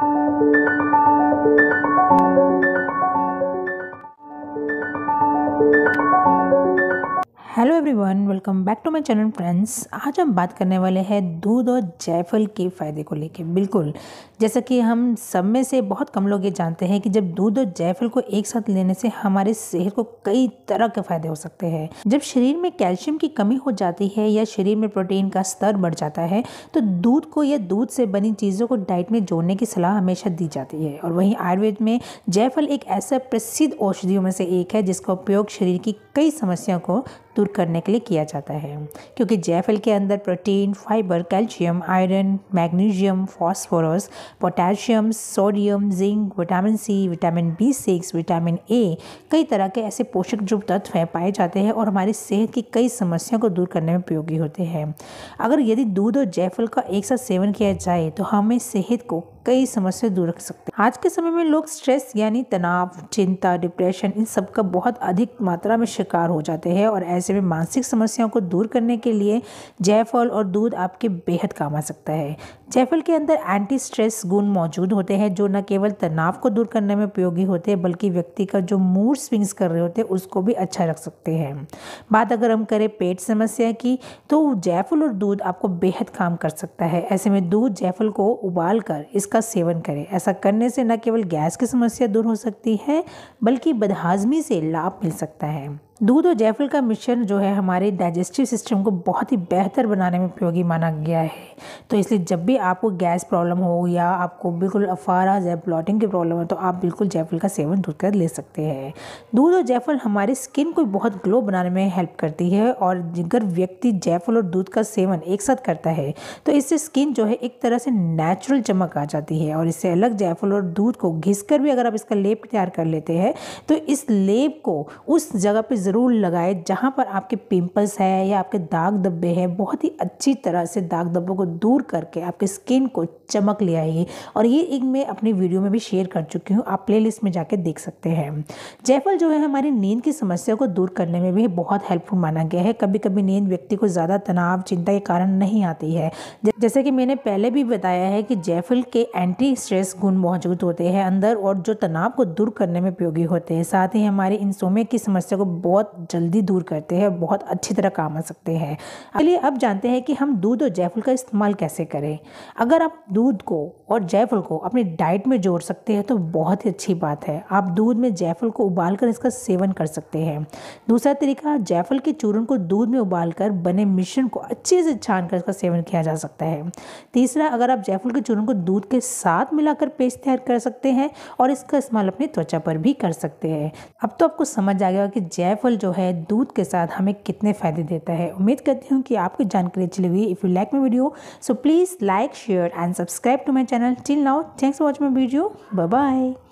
Thank you. Hello everyone welcome back to my channel friends आज हम बात करने वाले हैं दूध और जायफल के फ़ायदे को लेके बिल्कुल जैसा कि हम सब में से बहुत कम लोग ये जानते हैं कि जब दूध और जायफल को एक साथ लेने से हमारे सेहत को कई तरह के फ़ायदे हो सकते हैं जब शरीर में कैल्शियम की कमी हो जाती है या शरीर में प्रोटीन का स्तर बढ़ जाता है तो दूध को या दूध से बनी चीज़ों को डाइट में जोड़ने की सलाह हमेशा दी जाती है और वहीं आयुर्वेद में जयफल एक ऐसा प्रसिद्ध औषधियों में से एक है जिसका उपयोग शरीर की कई समस्याओं को दूर करने के लिए किया जाता है क्योंकि जयफल के अंदर protein fibre calcium iron magnesium phosphorus potassium sodium zinc vitamin C vitamin B six vitamin A कई तरह के ऐसे पोषक जो तत्व हैं पाए जाते हैं और हमारी सेहत की कई समस्याओं को दूर करने में उपयोगी होते हैं अगर यदि दूध और जयफल का एक साथ सेवन किया जाए तो हमें सेहत को कई समस्या दूर रख सकते हैं आज के समय में लोग स्ट्रेस यानी तनाव चिंता डिप्रेशन इन सब का बहुत अधिक मात्रा में शिकार हो जाते हैं और ऐसे में मानसिक समस्याओं को दूर करने के लिए जयफल और दूध आपके बेहद काम आ सकता है जयफल के अंदर एंटी स्ट्रेस गुण मौजूद होते हैं जो न केवल तनाव को दूर करने में उपयोगी होते हैं बल्कि व्यक्ति का जो मूड स्विंग्स कर रहे होते हैं उसको भी अच्छा रख सकते हैं बात अगर हम करें पेट समस्या की तो जयफल और दूध आपको बेहद काम कर सकता है ऐसे में दूध जयफल को उबाल कर इस इसका सेवन करें ऐसा करने से न केवल गैस की समस्या दूर हो सकती है बल्कि बदहाजमी से लाभ मिल सकता है दूध और जायफल का मिश्रण जो है हमारे डाइजेस्टिव सिस्टम को बहुत ही बेहतर बनाने में उपयोगी माना गया है तो इसलिए जब भी आपको गैस प्रॉब्लम हो या आपको बिल्कुल अफारा या ब्लॉटिंग की प्रॉब्लम हो तो आप बिल्कुल जायफल का सेवन दूध कर ले सकते हैं दूध और जायफल हमारी स्किन को बहुत ग्लो बनाने में हेल्प करती है और अगर व्यक्ति जायफल और दूध का सेवन एक साथ करता है तो इससे स्किन जो है एक तरह से नेचुरल चमक आ जाती है और इससे अलग जायफल और दूध को घिस भी अगर आप इसका लेप तैयार कर लेते हैं तो इस लेप को उस जगह पर ज़रूर लगाएं जहाँ पर आपके पिंपल्स है या आपके दाग धब्बे हैं बहुत ही अच्छी तरह से दाग धब्बों को दूर करके आपके स्किन को चमक ले आएगी और ये एक मैं अपनी वीडियो में भी शेयर कर चुकी हूँ आप प्लेलिस्ट में जाके देख सकते हैं जयफल जो है हमारी नींद की समस्या को दूर करने में भी बहुत हेल्पफुल माना गया है कभी कभी नींद व्यक्ति को ज़्यादा तनाव चिंता के कारण नहीं आती है जैसे कि मैंने पहले भी बताया है कि जयफल के एंटी स्ट्रेस गुण मौजूद होते हैं अंदर और जो तनाव को दूर करने में उपयोगी होते हैं साथ ही हमारे इंसोमे की समस्या को बहुत बहुत जल्दी दूर करते हैं बहुत अच्छी तरह काम आ सकते हैं चलिए अब जानते हैं कि हम दूध और जयफुल का इस्तेमाल कैसे करें अगर आप दूध को और जयफुल को अपनी डाइट में जोड़ सकते हैं तो बहुत ही अच्छी बात है आप दूध में जयफुल को उबाल कर इसका सेवन कर सकते हैं दूसरा तरीका जयफल के चूर्ण को दूध में उबाल कर बने मिश्रण को अच्छे से छान कर इसका सेवन किया जा सकता है तीसरा अगर आप जयफुल के चूर्ण को दूध के साथ मिलाकर पेस्ट तैयार कर सकते हैं और इसका इस्तेमाल अपनी त्वचा पर भी कर सकते हैं अब तो आपको समझ आ गया कि जयफल फल जो है दूध के साथ हमें कितने फ़ायदे देता है उम्मीद करती हूँ कि आपको जानकारी चली हुई if you like my video so please like share and subscribe to my channel till now thanks for watch my video bye